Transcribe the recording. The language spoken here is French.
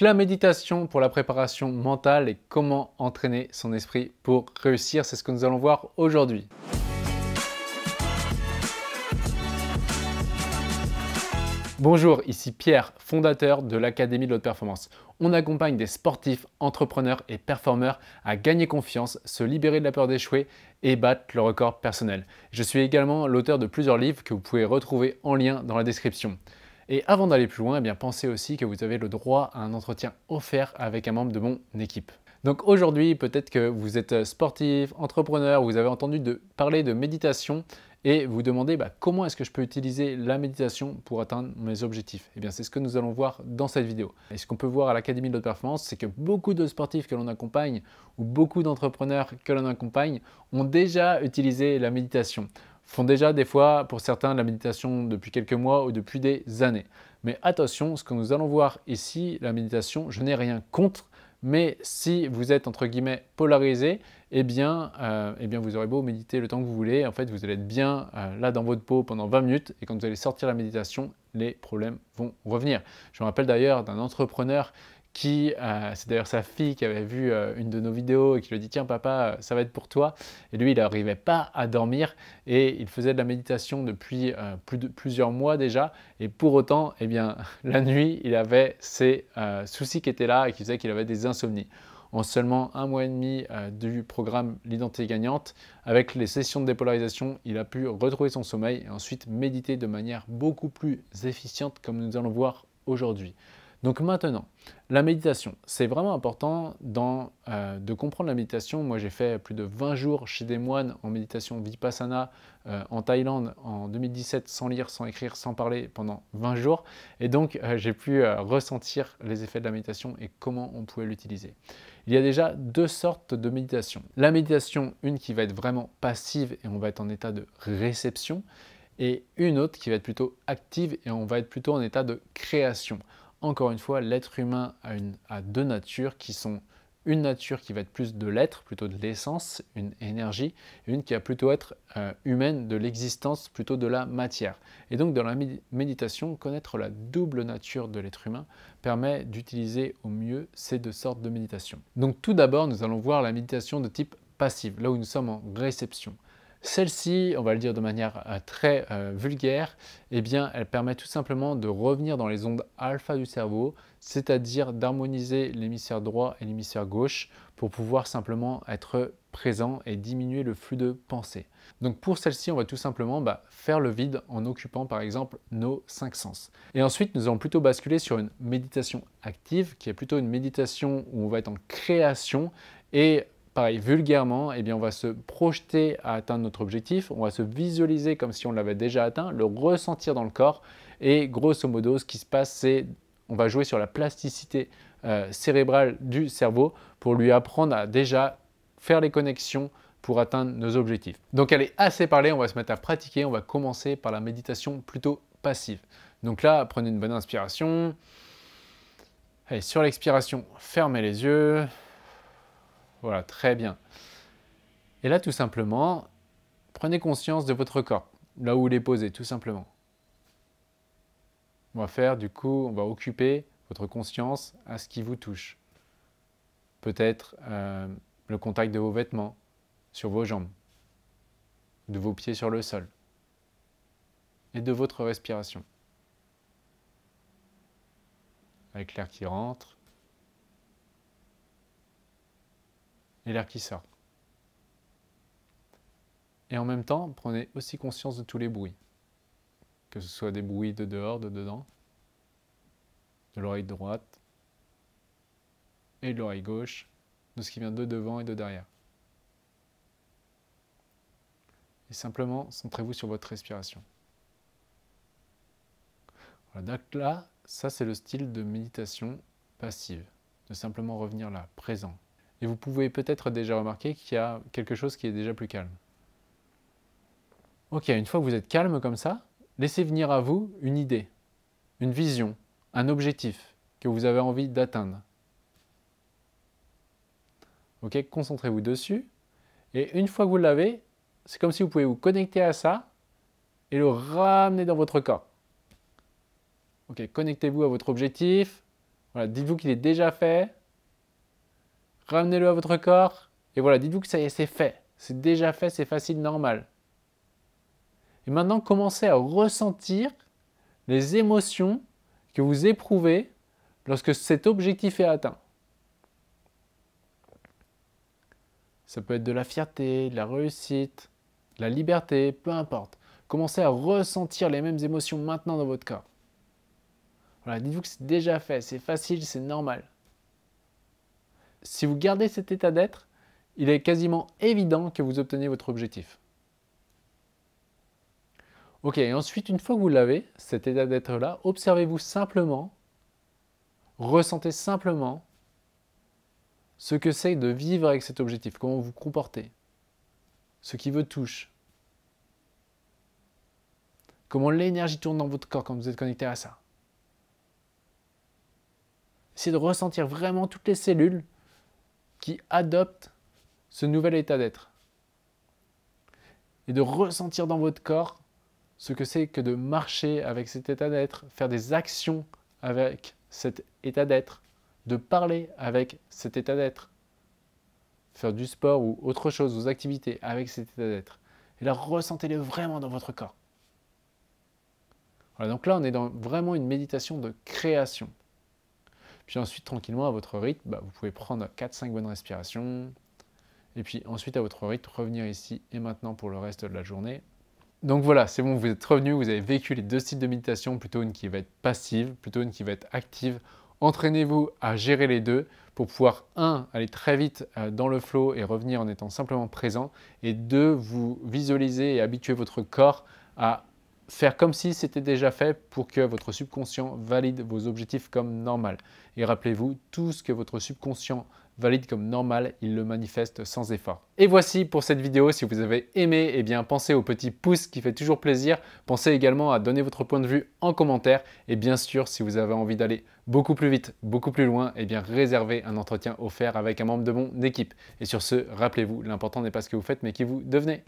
La méditation pour la préparation mentale et comment entraîner son esprit pour réussir, c'est ce que nous allons voir aujourd'hui. Bonjour, ici Pierre, fondateur de l'Académie de l'Haute Performance. On accompagne des sportifs, entrepreneurs et performeurs à gagner confiance, se libérer de la peur d'échouer et battre le record personnel. Je suis également l'auteur de plusieurs livres que vous pouvez retrouver en lien dans la description. Et avant d'aller plus loin, eh bien, pensez aussi que vous avez le droit à un entretien offert avec un membre de mon équipe. Donc aujourd'hui, peut-être que vous êtes sportif, entrepreneur, vous avez entendu parler de méditation et vous demandez bah, comment est-ce que je peux utiliser la méditation pour atteindre mes objectifs. Et eh bien c'est ce que nous allons voir dans cette vidéo. Et ce qu'on peut voir à l'Académie de la performance, c'est que beaucoup de sportifs que l'on accompagne ou beaucoup d'entrepreneurs que l'on accompagne ont déjà utilisé la méditation font déjà des fois pour certains la méditation depuis quelques mois ou depuis des années. Mais attention, ce que nous allons voir ici, la méditation, je n'ai rien contre, mais si vous êtes entre guillemets polarisé, eh bien, euh, eh bien vous aurez beau méditer le temps que vous voulez, en fait vous allez être bien euh, là dans votre peau pendant 20 minutes et quand vous allez sortir la méditation, les problèmes vont revenir. Je me rappelle d'ailleurs d'un entrepreneur qui, euh, c'est d'ailleurs sa fille qui avait vu euh, une de nos vidéos et qui lui dit tiens papa, euh, ça va être pour toi. Et lui, il n'arrivait pas à dormir et il faisait de la méditation depuis plusieurs mois déjà. Et pour autant, eh bien, la nuit, il avait ces soucis qui étaient là et qui faisaient qu'il avait des insomnies. En seulement un mois et demi du programme L'identité gagnante, avec les sessions de dépolarisation, il a pu retrouver son sommeil et ensuite méditer de manière beaucoup plus efficiente comme nous allons voir aujourd'hui. Donc maintenant, la méditation, c'est vraiment important euh, de comprendre la méditation. Moi, j'ai fait plus de 20 jours chez des moines en méditation vipassana euh, en Thaïlande en 2017, sans lire, sans écrire, sans parler, pendant 20 jours. Et donc, euh, j'ai pu ressentir les effets de la méditation et comment on pouvait l'utiliser. Il y a déjà deux sortes de méditation. La méditation, une qui va être vraiment passive et on va être en état de réception, et une autre qui va être plutôt active et on va être plutôt en état de création encore une fois, l'être humain a, deux natures qui sont une nature qui va être plus de l'être, plutôt de l'essence, une énergie, et une qui va plutôt être euh, humaine, de l'existence, plutôt de la matière. Et donc dans la méditation, connaître la double nature de l'être humain permet d'utiliser au mieux ces deux sortes de méditation. Donc tout d'abord, nous allons voir la méditation de type passive, là où nous sommes en réception. Celle-ci, on va le dire de manière euh, très euh, vulgaire, eh bien, elle permet tout simplement de revenir dans les ondes alpha du cerveau, c'est-à-dire d'harmoniser l'hémisphère droit et l'hémisphère gauche pour pouvoir simplement être présent et diminuer le flux de pensée. Donc pour celle-ci, on va tout simplement bah, faire le vide en occupant par exemple nos cinq sens. Et ensuite, nous allons plutôt basculer sur une méditation active, qui est plutôt une méditation où on va être en création et pareil, vulgairement, eh bien, on va se projeter à atteindre notre objectif, on va se visualiser comme si on l'avait déjà atteint, le ressentir dans le corps. Et grosso modo, ce qui se passe, c'est on va jouer sur la plasticité euh, cérébrale du cerveau pour lui apprendre à déjà faire les connexions pour atteindre nos objectifs. Donc elle est assez parlée, on va se mettre à pratiquer, on va commencer par la méditation plutôt passive. Donc là, prenez une bonne inspiration. Allez, sur l'expiration, fermez les yeux. Voilà, très bien. Et là, tout simplement, prenez conscience de votre corps, là où il est posé, tout simplement. On va faire, du coup, on va occuper votre conscience à ce qui vous touche. Peut-être euh, le contact de vos vêtements sur vos jambes, de vos pieds sur le sol et de votre respiration. Avec l'air qui rentre et l'air qui sort. Et en même temps, prenez aussi conscience de tous les bruits, que ce soit des bruits de dehors, de dedans, de l'oreille droite et de l'oreille gauche, de ce qui vient de devant et de derrière. Et simplement, centrez-vous sur votre respiration. Voilà, donc là, ça c'est le style de méditation passive, de simplement revenir là, présent, et vous pouvez peut-être déjà remarquer qu'il y a quelque chose qui est déjà plus calme. Ok, une fois que vous êtes calme comme ça, laissez venir à vous une idée, une vision, un objectif que vous avez envie d'atteindre. Ok, concentrez-vous dessus. Et une fois que vous l'avez, c'est comme si vous pouvez vous connecter à ça et le ramener dans votre corps. Ok, connectez-vous à votre objectif. Voilà, dites-vous qu'il est déjà fait ramenez-le à votre corps, et voilà, dites-vous que ça y est, c'est fait. C'est déjà fait, c'est facile, normal. Et maintenant, commencez à ressentir les émotions que vous éprouvez lorsque cet objectif est atteint. Ça peut être de la fierté, de la réussite, de la liberté, peu importe. Commencez à ressentir les mêmes émotions maintenant dans votre corps. Voilà, dites-vous que c'est déjà fait, c'est facile, c'est normal. Si vous gardez cet état d'être, il est quasiment évident que vous obtenez votre objectif. Ok, et ensuite, une fois que vous l'avez, cet état d'être-là, observez-vous simplement, ressentez simplement ce que c'est de vivre avec cet objectif, comment vous comportez, ce qui vous touche, comment l'énergie tourne dans votre corps quand vous êtes connecté à ça. Essayez de ressentir vraiment toutes les cellules qui adopte ce nouvel état d'être. Et de ressentir dans votre corps ce que c'est que de marcher avec cet état d'être, faire des actions avec cet état d'être, de parler avec cet état d'être, faire du sport ou autre chose, vos activités avec cet état d'être. Et là, ressentez-le vraiment dans votre corps. Voilà, donc là, on est dans vraiment une méditation de création. Puis ensuite, tranquillement, à votre rythme, bah, vous pouvez prendre 4-5 bonnes respirations. Et puis ensuite, à votre rythme, revenir ici et maintenant pour le reste de la journée. Donc voilà, c'est bon, vous êtes revenu, vous avez vécu les deux styles de méditation, plutôt une qui va être passive, plutôt une qui va être active. Entraînez-vous à gérer les deux pour pouvoir, un, aller très vite euh, dans le flow et revenir en étant simplement présent, et deux, vous visualiser et habituer votre corps à faire comme si c'était déjà fait pour que votre subconscient valide vos objectifs comme normal. Et rappelez-vous, tout ce que votre subconscient valide comme normal, il le manifeste sans effort. Et voici pour cette vidéo, si vous avez aimé, eh bien pensez au petit pouce qui fait toujours plaisir, pensez également à donner votre point de vue en commentaire et bien sûr si vous avez envie d'aller beaucoup plus vite, beaucoup plus loin, eh bien réservez un entretien offert avec un membre de mon équipe. Et sur ce, rappelez-vous, l'important n'est pas ce que vous faites mais qui vous devenez.